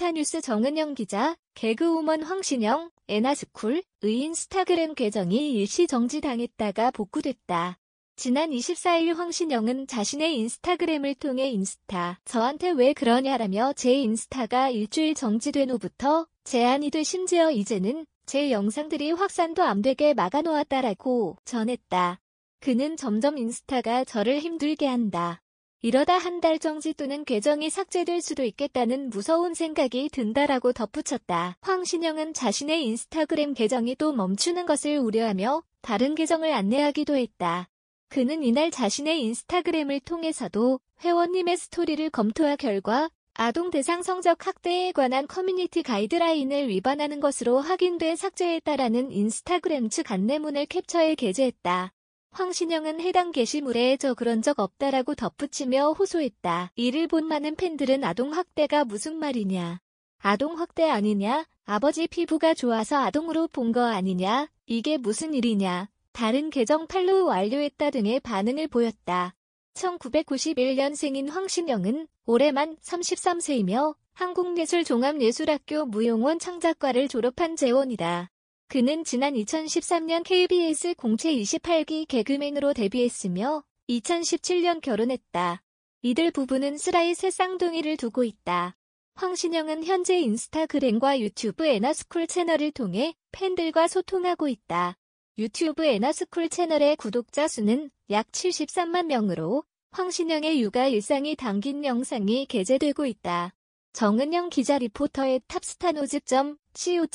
스타뉴스 정은영 기자, 개그우먼 황신영, 에나스쿨, 의인스타그램 계정이 일시 정지당했다가 복구됐다. 지난 24일 황신영은 자신의 인스타그램을 통해 인스타, 저한테 왜 그러냐라며 제 인스타가 일주일 정지된 후부터 제한이 돼 심지어 이제는 제 영상들이 확산도 안 되게 막아놓았다라고 전했다. 그는 점점 인스타가 저를 힘들게 한다. 이러다 한 달 정지 또는 계정이 삭제될 수도 있겠다는 무서운 생각이 든다라고 덧붙였다. 황신영은 자신의 인스타그램 계정이 또 멈추는 것을 우려하며 다른 계정을 안내하기도 했다. 그는 이날 자신의 인스타그램을 통해서도 회원님의 스토리를 검토한 결과 아동 대상 성적 학대에 관한 커뮤니티 가이드라인을 위반하는 것으로 확인돼 삭제했다라는 인스타그램 측 안내문을 캡처해 게재했다. 황신영은 해당 게시물에 저 그런 적 없다라고 덧붙이며 호소했다. 이를 본 많은 팬들은 아동학대가 무슨 말이냐. 아동학대 아니냐? 아버지 피부가 좋아서 아동으로 본 거 아니냐? 이게 무슨 일이냐? 다른 계정 팔로우 완료했다 등의 반응을 보였다. 1991년생인 황신영은 올해만 33세이며 한국예술종합예술학교 무용원 창작과를 졸업한 재원이다. 그는 지난 2013년 KBS 공채 28기 개그맨으로 데뷔했으며 2017년 결혼했다. 이들 부부는 쓰라이 새 쌍둥이를 두고 있다. 황신영은 현재 인스타그램과 유튜브 에나스쿨 채널을 통해 팬들과 소통하고 있다. 유튜브 에나스쿨 채널의 구독자 수는 약 73만 명으로 황신영의 육아 일상이 담긴 영상이 게재되고 있다. 정은영 기자 리포터의 탑스타 노즈.co.kr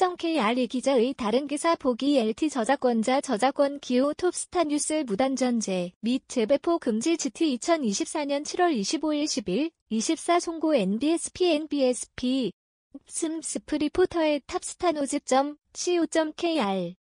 점이 기자의 다른 기사 보기 LT 저작권자 저작권 기호 톱스타 뉴스 무단전제 및 재배포 금지 GT 2024년 7월 25일 10일 24 송고 NBSP NBSP 슴스프 리포터의 탑스타 노즈.co.kr 점